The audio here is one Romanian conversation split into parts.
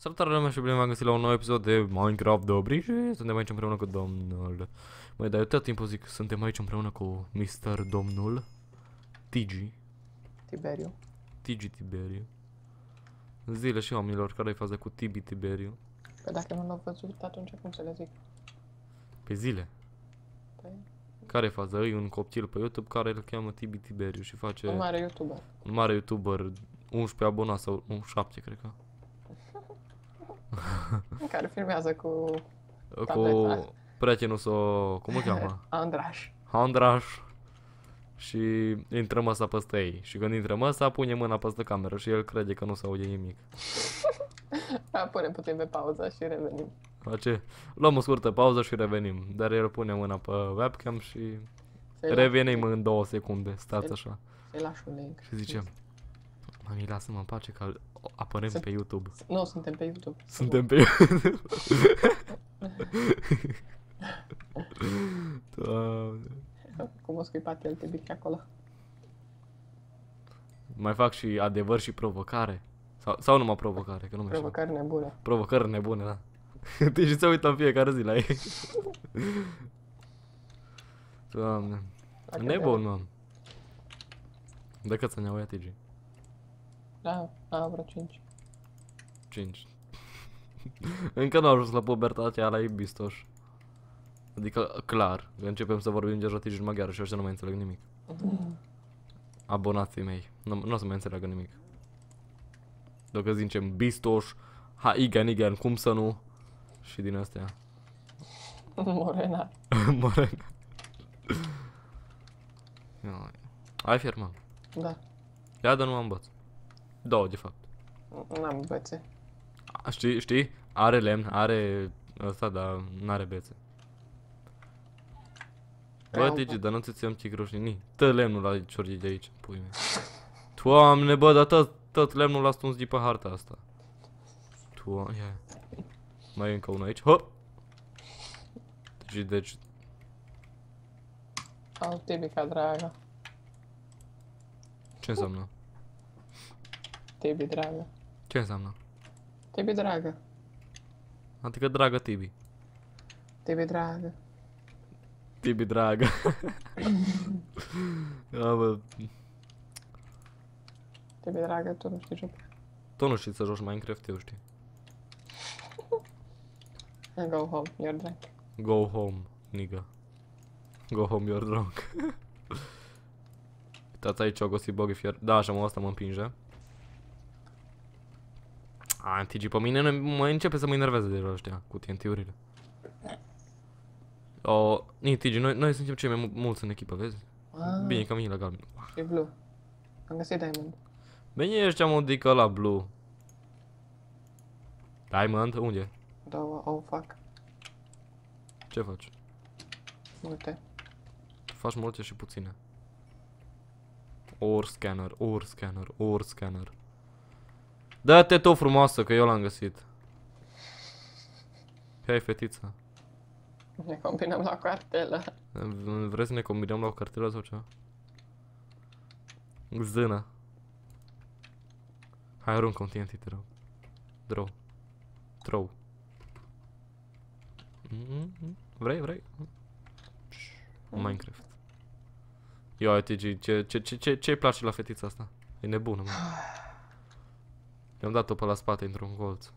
Salutare lumea și bine v-am găsit la un nou episod de Minecraft de Dobri și suntem aici împreună cu domnul Măi, dar eu tot timpul zic, suntem aici împreună cu Mr. Domnul Tigi Tiberiu Tigi Tiberiu Zile și oamenilor, care-i faza cu Tibi Tiberiu? Păi dacă nu l-au văzut, atunci cum să le zic? Pe zile Păi care faza? E un copil pe YouTube care îl cheamă Tibi Tiberiu și face... Un mare YouTuber Un mare YouTuber, 11 abonați sau 17 cred că în care filmează cu... Cu prietenul său, cum o cheamă? Andraș. Andraș. Și intrăm asta peste ei. Și când intrăm asta, pune mâna peste cameră și el crede că nu se aude nimic. da, punem puțin pe pauză și revenim. ce? Luăm o scurtă pauză și revenim. Dar el pune mâna pe webcam și revenim în două secunde. Stați așa. Și zice, Mami, lasă-mă în pace că apărăm Sunt... pe YouTube. Nu, suntem pe YouTube. Suntem pe YouTube. Cum a scuipat el tibic acolo. Mai fac și adevăr și provocare. Sau, sau numai provocare, că nu mai Provocare nebune. Provocare nebune, da. Te și ți în fiecare zi la ei. Doamne. Nebun, mă. De cât să ne iau TG. Da, da, vreo 5. 5. Încă nu au ajuns la pubertatea la Ibistoș. Adică, clar, începem să vorbim deja tigi maghiară și ăștia nu mai înțeleg nimic. Mm. Abonații mei, nu, nu o să mai înțeleagă nimic. Dacă zicem Bistoș, ha, Igan, Igan, cum să nu? Și din astea. Morena. Morena. Ai firmă? Da. Ia dar nu mă îmbăț. Două, de fapt. N-am bețe. știi, știi? Are lemn, are ăsta, dar n-are bețe. Bă, păi, Digi, da. dar nu ți ce am chigroșinii. Tă lemnul la ciorgi de aici, pui mea. Doamne, bă, dar tot, tot lemnul a stuns de pe harta asta. Doamne, yeah. Mai e încă unul aici. Hop! Digi, deci... Altibica, dragă. Ce înseamnă? Tibi, dragă. Ce înseamnă? Tibi, dragă. Adică dragă Tibi. Tibi, dragă. Tibi, dragă. da, bă. Tibi, dragă, tu nu știi joc. Tu nu știi să joci Minecraft, eu știu. go home, you're drunk. Go home, nigga. Go home, you're drunk. Uitați aici, o Ogosi fier, Da, așa mă, asta mă împinge antici pe mine, mă începe să mă enerveze de ăștia cu TNT-urile. O, Nitigi, noi, noi suntem cei mai mulți în echipă, vezi? Ah. Bine, că mine la galben. E blue. Am găsit diamond. Bine, ești am udică la blue. Diamond, unde? Da, oh fuck. Ce faci? Multe. faci multe și puține. Or scanner, or scanner, or scanner. Dă-te tu frumoasă, că eu l-am găsit. Hai, fetița. Ne combinăm la cartelă. Vrei să ne combinăm la o cartelă sau ceva? Zână. Hai, aruncă un TNT, te rog. Drow. Trow. Mm-hmm. Vrei, vrei? Mm-hmm. Minecraft. Ia uite, ce, ce, ce, ce, ce-i place la fetița asta? E nebună, mă. I-am dat-o pe la spate într-un colț.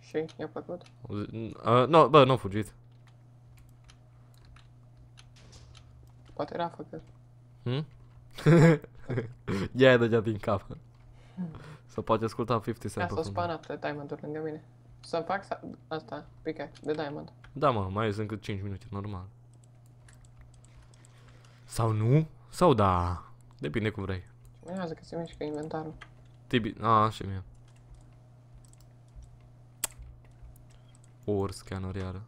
Și ne-a făcut? Uh, no, bă, nu a fugit. Poate era făcut. Hmm? Ia-i deja din cap. Să poate asculta 50 Cent. să Asta spanată diamond-uri lângă mine. Să-mi fac asta, pickaxe, de diamond. Da, mă, mai sunt cât 5 minute, normal. Sau nu? Sau da? Depinde cum vrei. Mai că se mișcă inventarul. Tibi, a, și mie. orz chiar nu iară.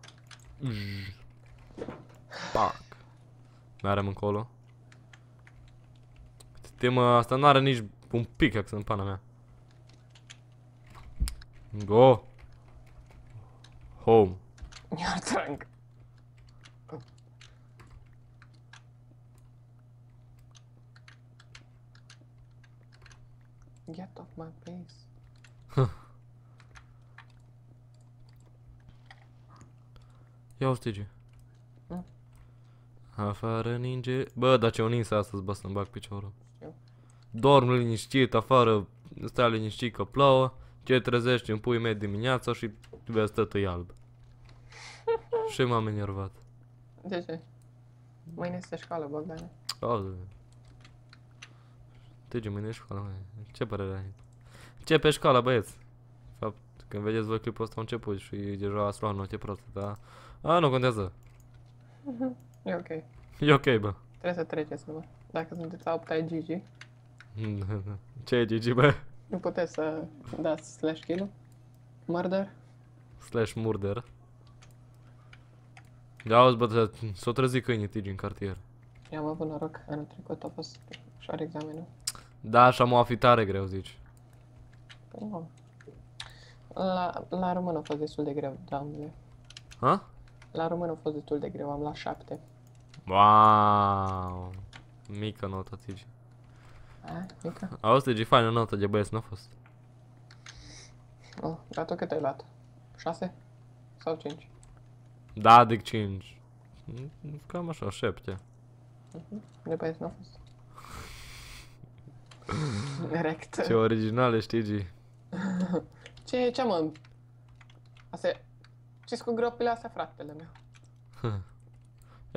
Pac. Mai arăm încolo. Tema asta tá nu are nici un pic în pana mea. É? Go. Home. Iar Get off my face. Ia stige. Da. Afară ninge... Bă, dar ce o ninsă astăzi, bă, să-mi bag piciorul. Știu. Dorm liniștit, afară stai liniștit că plouă, ce trezești în pui mei dimineața și vezi tătăi alb. și m-am enervat. De ce? Mâine este școală, Bogdane. Oh, Tege, mâine e școală, mâine. Ce părere ai? Ce pe școală, băieți? fapt, când vedeți voi clipul ăsta a început și deja ați luat note proaste, da? A, ah, nu contează. E ok. E ok, bă. Trebuie să treceți, bă. Dacă sunteți la 8 ai GG. Ce e GG, bă? Nu puteți să dați slash kill Murder? Slash murder. Da, auzi, bă, s-o trezi câinii tigi în cartier. I-am avut noroc, anul trecut a fost și examenul. Da, și am o fi tare greu, zici. Păi La, la română a fost destul de greu, da, Ha? La român a fost destul de greu, am luat 7. Wow! Mică notă, Tigi. A, mică? Auzi, Tigi, faină notă de băieți, n-a fost. Oh, dar tu cât ai luat? 6? Sau 5? Da, adic 5. Cam așa, 7. Mhm. De băieți n-a fost. Direct. Ce original ești, G. Ce, ce mă... Asta e gropile astea, fratele meu.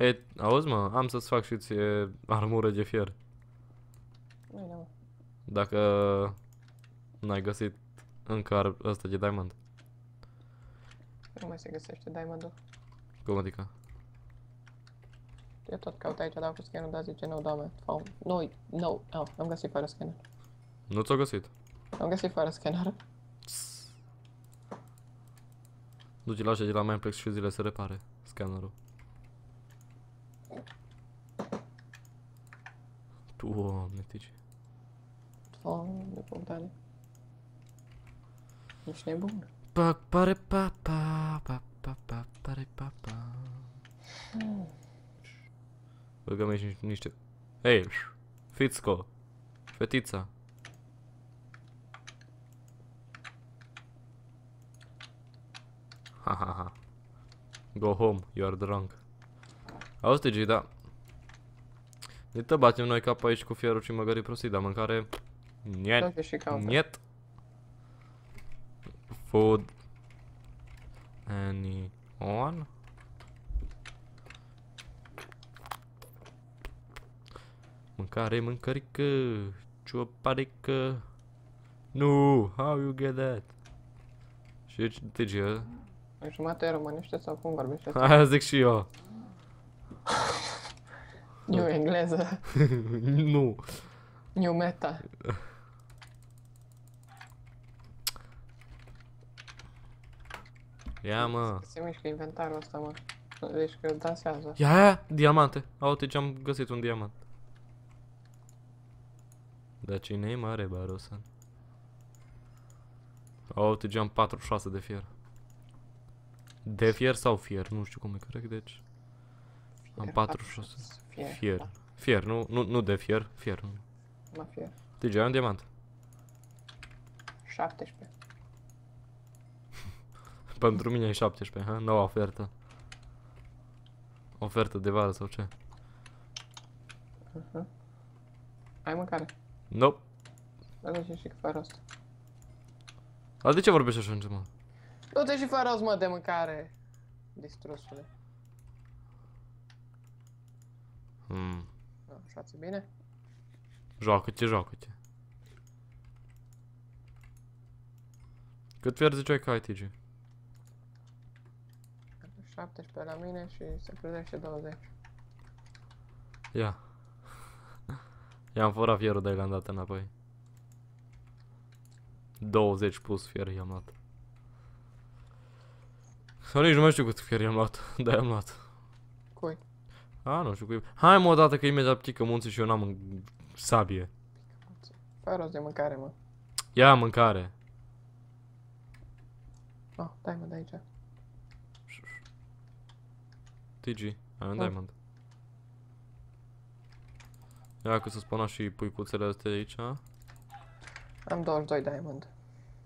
E, auzi mă, am să-ți fac și ție armură de fier. Nu Dacă n-ai găsit încă ar ăsta de diamond. Nu mai se găsește diamondul. Cum adică? Eu tot caut aici, dar cu scanner, dar zice no diamond Nu, nu no, no, am găsit fără scanner. Nu ți-o găsit? Am găsit fără scanner. Du-te la de la Mineplex și zile să repare scannerul. Doamne, tici. Doamne, Bogdane. Ești nebun. Pa, pare, pa, pa, pa, pa, pa, pare, pa, pa. Hmm. Băgăm aici niște... Hei, fițco, fetița. Ha, ha, ha. Go home, you are drunk. Auzi, Tigi, da. De te batem noi cap aici cu fierul și măgării prostii, dar mâncare... Niet. Niet. Food. Anyone? Mâncare, mâncărică, că, Nu, how you get that? Și deci, Jumate românește sau cum vorbește? Aia zic și eu. New engleză. nu. New meta. Ia mă. Se mișcă inventarul ăsta, mă. Deci că dansează. Ia, ia, diamante. Aute deci ce am găsit un diamant. Dar cine i mare, Barosan? Aute deci ce am 46 de fier. De fier sau fier, nu știu cum e corect, deci... Fier, am 46. Fier. Fier, da. fier nu, nu, nu de fier, fier. Nu. Ma fier. Deci ai un diamant. 17. Pentru mine e 17, ha? Noua ofertă. Ofertă de vară sau ce? Uh -huh. Ai mâncare? Nope. Dar de ce și fără asta? Dar de ce vorbești așa, mă? Tu te și fără mă, de mâncare. Distrusule. Hmm. Da, așa ți bine? Joacă-te, joacă-te. Cât pierzi ziceai că ai, TG? 17 la mine și se prindește 20. Ia. I-am furat fierul de aia l-am dat înapoi. 20 plus fier i-am dat. Sau nici nu mai știu cât i am luat, da i am luat. Cui? A, nu știu cui. Hai mă odată că imediat pică munții și eu n-am în sabie. Fără rost de mâncare, mă. Ia mâncare. Oh, dai aici. TG, ai un diamond. Ia că să spună și puicuțele astea de aici. Am 22 diamond.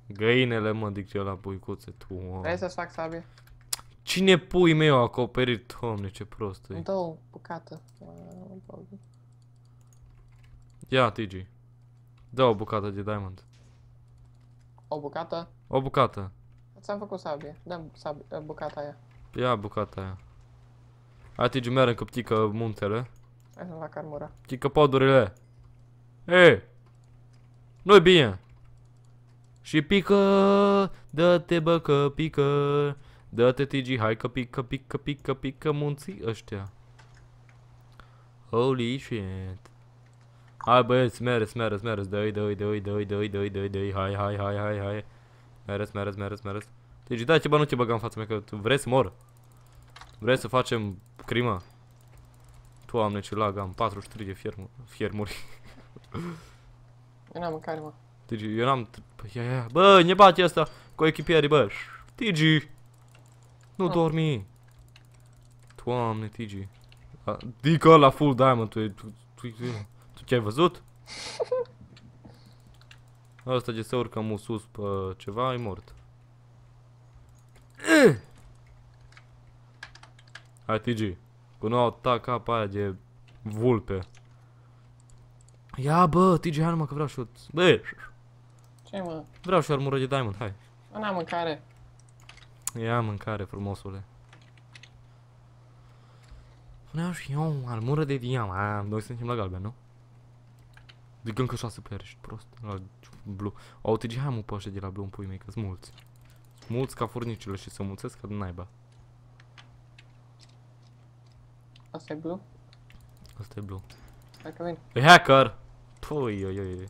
Găinele mă, dic eu la puicuțe, tu mă. Vrei să-ți fac sabie? Cine pui meu acoperit? Doamne, ce prost e. Da, o bucată. Ia, TG. Da, o bucată de diamond. O bucată? O bucată. Ți-am făcut sabie. da sabie, eh, bucata aia. Ia bucata aia. Hai, TG, merg că ptică muntele. Hai să-mi fac armura. Ptică podurile. Ei, nu bine! Și pică, dă-te bă că pică Dă-te, TG, hai că pică, pică, pică, pică munții ăștia. Holy shit. Hai băieți, mereți, mereți, mereți, dă-i, dă-i, dă-i, dă-i, dă-i, dă-i, dă-i, dă-i, hai, hai, hai, hai, hai. Mereți, mereți, mereți, mereți. TG, da, ce bani nu te băga în fața mea, că tu vrei să mor. Vrei să facem crimă. Doamne, ce lag am, 43 de fiermuri. Eu n-am mâncare, mă. T.G. eu n-am... Bă, ne bate ăsta cu echipierii, bă. T.G. Nu ah. dormi. Doamne, Tigi. Dică la full diamond, tu, tu, tu, tu ce ai văzut? Asta ce se urcă mult sus pe ceva, e mort. Hai, Tigi. Cu nu ta capa aia de vulpe. Ia bă, TG, hai numai că vreau și eu... Bă! Ce mă? Vreau și o armură de diamond, hai. Nu am mâncare. Ia mâncare, frumosule. Puneam și eu armură de diamant. Noi suntem la galben, nu? De încă șase playeri, și prost. La blu. Au te hai mă pe de la blu în pui mei, că sunt mulți. mulți ca furnicile și se mulțesc ca naiba. Asta e blu? Asta e blu. că vin. E hacker! Pui, oi, oi, oi.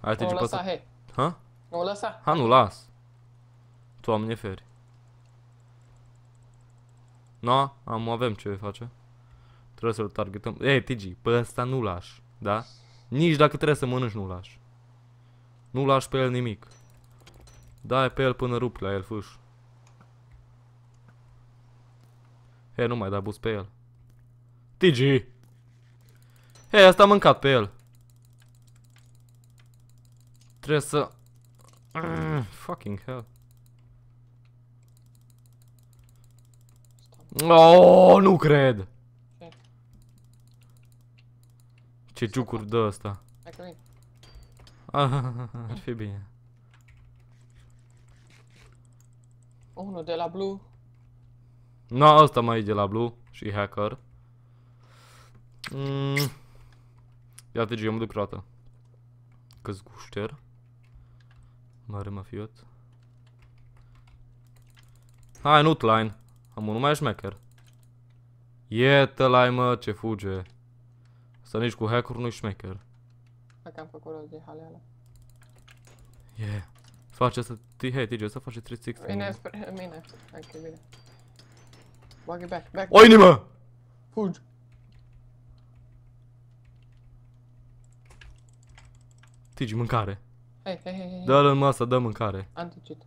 Hai te lăsa, hei. Ha? Nu o lăsa. Ha, nu las. Doamne feri. No, am, avem ce face. Trebuie să-l targetăm. Ei, T.G. pe ăsta nu lași, da? Nici dacă trebuie să mănânci, nu lași. Nu lași pe el nimic. Dai pe el până rup la el fâș. He, nu mai da bus pe el. T.G. Hei, asta a mâncat pe el. Trebuie să... Mm, fucking hell. Oh, nu cred! Ce ciucuri dă asta? Ah, ar fi bine. Unul de la Blue. No, asta mai e de la Blue și hacker. Mm. Iată gemul de croată. Căz gușter. Mare mafiot. Hai, nu line. Am unul mai șmecher. Iete lai mă, ce fuge. Să nici cu hacker nu-i șmecher. Dacă am făcut rău de haleala. Yeah. Face asta, hei TJ, să face 360. Vine spre mine. Ok, bine. Bag it back, back. O inimă! Fugi. Tigi, mâncare. Hei, hei, hei. Dă-l în masă, dă mâncare. Am ticit.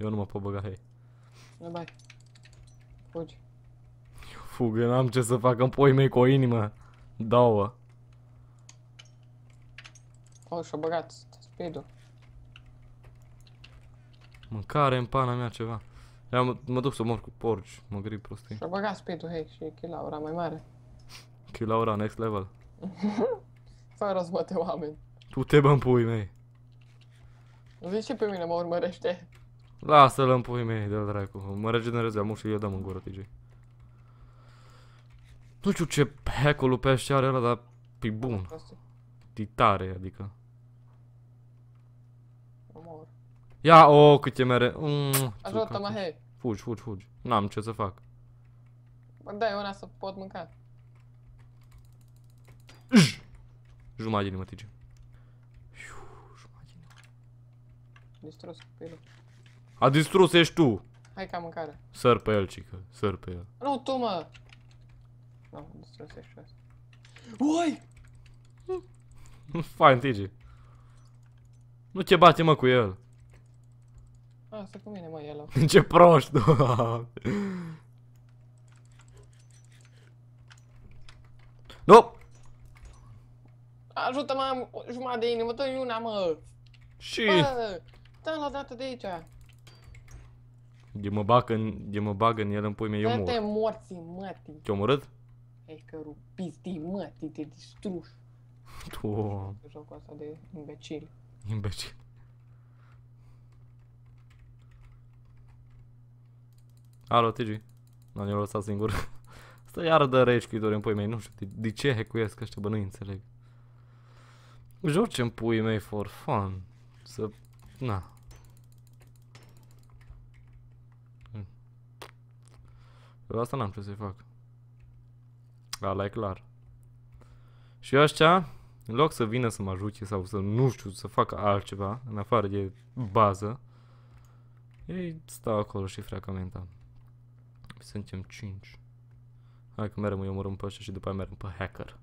Eu nu mă pot băga, hei. Ne bai. Fugi. Eu fug, eu n-am ce să fac în poii mei cu o inimă. dau O, oh, și o băgat speed-ul. Mâncare în pana mea ceva. Ia, mă, duc să mor cu porci, mă grip prostii. și o băgat speed-ul, hei, și kilaura mai mare. Kilaura, next level. Fără să oameni. Tu te bă pui mei. Zici și pe mine mă urmărește. Lasă-l în puii mei, de-l dracu. Mă regenerez de și eu dăm în gură, TJ. Nu știu ce hack-ul lupește are ăla, dar e bun. Titare, adică. Ia, o, oh, cât e mere... Mm, Ajută-mă, hei! Fugi, fugi, fugi. N-am ce să fac. Bă, dai una să pot mânca. Jumătate din inimă, Jumătate de inimă. Distrus, pe el. A distrus, ești tu. Hai ca mâncare. Săr pe el, cică. Săr pe el. Nu, tu, mă! Nu, distrus ești tu. Ui! Fain, TG. Nu te bate, mă, cu el. Asta ah, cu mine, mă, el. Ce proști, Nu! Ajută-mă, jumătate de inimă, dă-i una, mă! Și? Bă, dă-l odată de aici! De mă bag în, de mă bag în el în pui mei, eu mor. Te morți, mătii. Te-a omorât? Ei că rupiți, mătii, te distruși. Tu... Jocul ăsta de imbecil. Imbecil. Alo, TG. Nu ne-a lăsat singur. Asta iară de rage quit în pui mei, nu știu de, de ce hackuiesc ăștia, bă, nu înțeleg. Joci în pui mei for fun. Să... Na, Păi asta n-am ce să-i fac. Ala e clar. Și ăștia, în loc să vină să mă ajute sau să nu știu, să facă altceva, în afară de bază, ei stau acolo și freacă mental. Suntem 5. Hai că merem, eu omorâm pe ăștia și după aia merem pe hacker.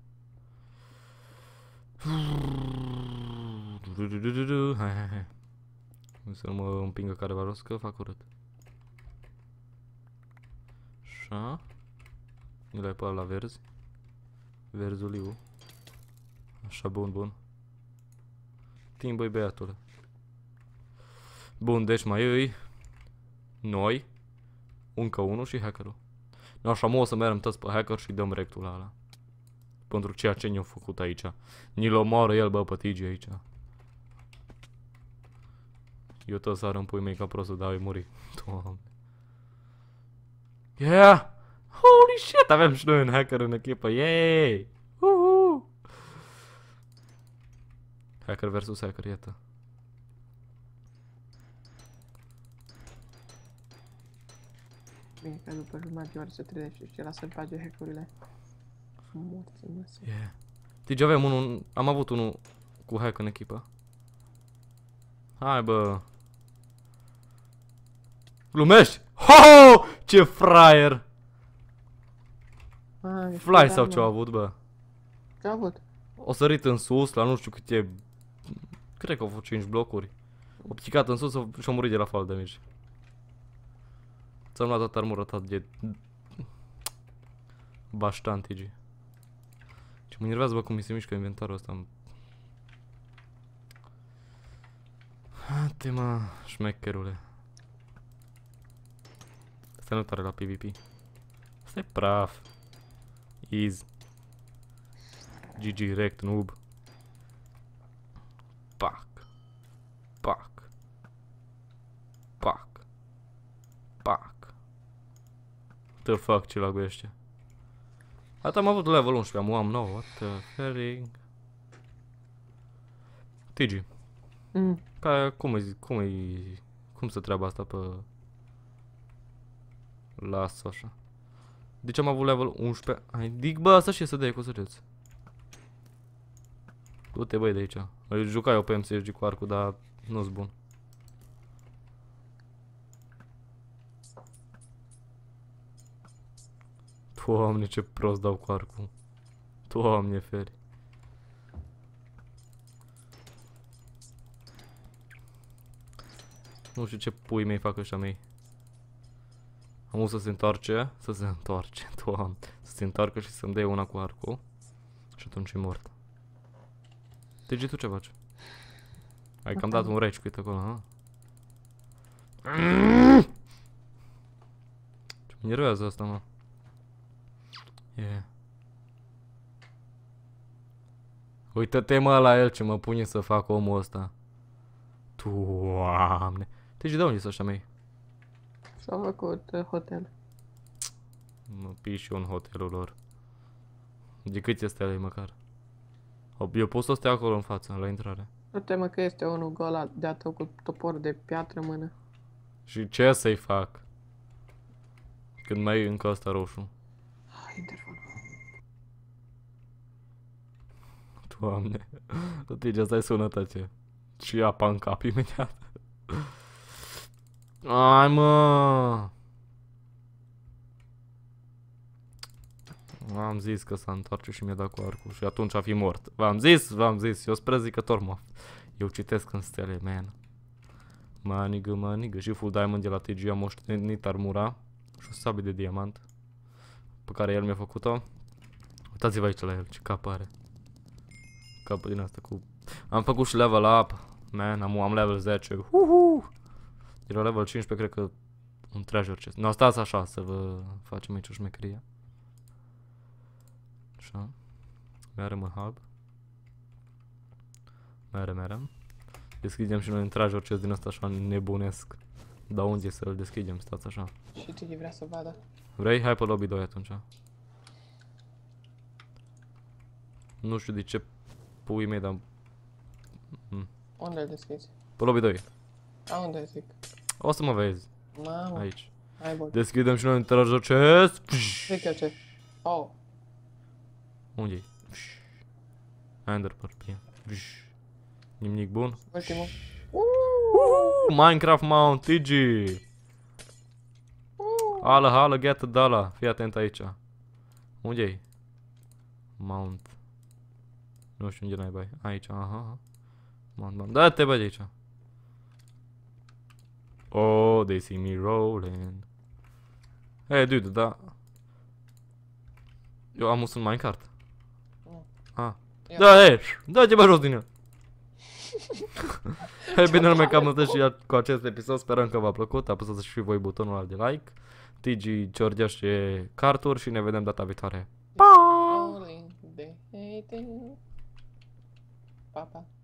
Hai, hai, hai. Să nu mă împingă careva rost că fac urât. Așa. Nu le pe la verzi. Verzuliu. Așa, bun, bun. băi, băiatule. Bun, deci mai îi noi, încă unul și hackerul. Nu, așa mă o să merem toți pe hacker și dăm rectul la ala. Pentru ceea ce ne-au făcut aici. Ni-l omoară el, bă, pe tigi aici. Eu tot să în pui mei ca prostul, dar ai muri. Doamne. Yeah! Holy shit! tivemos we nu hacker na een Yay! Woehoe! Hacker versus hacker, jette. Bine că după jumătate ori se trezește și ăla să bage hackerurile. Morți măsă. Yeah. Deci avem unul, am avut unul cu hack în echipă. Hai bă! Glumești? Ho! Ce fraier! Fly sau ce-au avut, bă? Ce-au avut? O sărit în sus, la nu știu câte... Cred că au fost 5 blocuri. O picat în sus și-a murit de la fall damage. Ți-am luat toată armura ta de... Baștan, TG. Ce mă nervează, bă, cum mi se mișcă inventarul ăsta. Hate, mă, șmecherule. Asta nu la PvP. Asta praf. Easy. GG rect, noob. Pac. Pac. Pac. Pac. the fuck ce lagul ăștia? Atât am avut level 11, am, am 9, what the herring. TG. Mm. Ca, cum îi, cum îi, cum se treaba asta pe Las așa. Deci am avut level 11. Hai, dic, bă, asta și să dai cu să săgeți. Du-te, băi, de aici. Îl jucai eu pe MCG cu arcul, dar nu-s bun. Doamne, ce prost dau cu arcul. Doamne, feri. Nu știu ce pui mei fac ăștia mei. Am să se întoarce, să se întoarce, doamne, să se întoarcă și să-mi dea una cu arcul. Și atunci e mort. Deci tu ce faci? Ai cam dat un rage quit acolo, ha? Ce mă nervează asta, mă? Yeah. Uită-te, mă, la el ce mă pune să fac omul ăsta. Doamne. Deci de unde sunt ăștia mei? S-au făcut uh, hotel. Mă pii și un hotelul lor. De cât este ăla măcar? Eu pot să stea acolo în față, la intrare. Nu temă că este unul gol de-a cu topor de piatră în mână. Și ce să-i fac? Când mai e încă asta roșu. Ah, interfon. Doamne, tot e stai sunătă sunătate. Și apa în cap imediat. Ai, mă! V-am zis că s-a întoarce și mi-a dat cu arcul și atunci a fi mort. V-am zis, v-am zis, eu spre zicător mă. Eu citesc în stele, man. Manigă, manigă. Și full diamond de la TG a moștenit armura și o sabie de diamant pe care el mi-a făcut-o. Uitați-vă aici la el, ce cap are. Capul din asta cu... Am făcut și level up, man, am, am level 10. Uhuhu! de la level 15 cred că un treasure chest. Nu, stați așa să vă facem aici o șmecherie. Așa. Merem în hub. Merem, merem. Deschidem și noi un treasure chest din asta așa nebunesc. Da unde să-l deschidem, stați așa. Și ce vrea să vadă. Vrei? Hai pe lobby 2 atunci. Nu știu de ce pui mei, dar... Mm. Unde l deschizi? Pe lobby 2. A, unde zic? O să mă vezi. Mamă. Aici. Hai, Deschidem și noi intrajor chest. Ce ce? Oh. Unde e? Ender Purpia. Nimic bun. Ultimul. Minecraft Mount TG. ala, hala, gheată dala. Fii atent aici. unde e? Mount. Nu știu unde n-ai bai. Aici, aha. Mount, mount. Da, te bai de aici. Oh, they see me rolling. Hey, dude, da. Eu am us în minecart. Oh. Ah. Da, hei, da ceva jos din el. Hei, bine lume, cam atât și cu acest episod. Sperăm că v-a plăcut. Apăsați și voi butonul ăla de like. George și Cartur și ne vedem data viitoare. Pa! Pa, pa.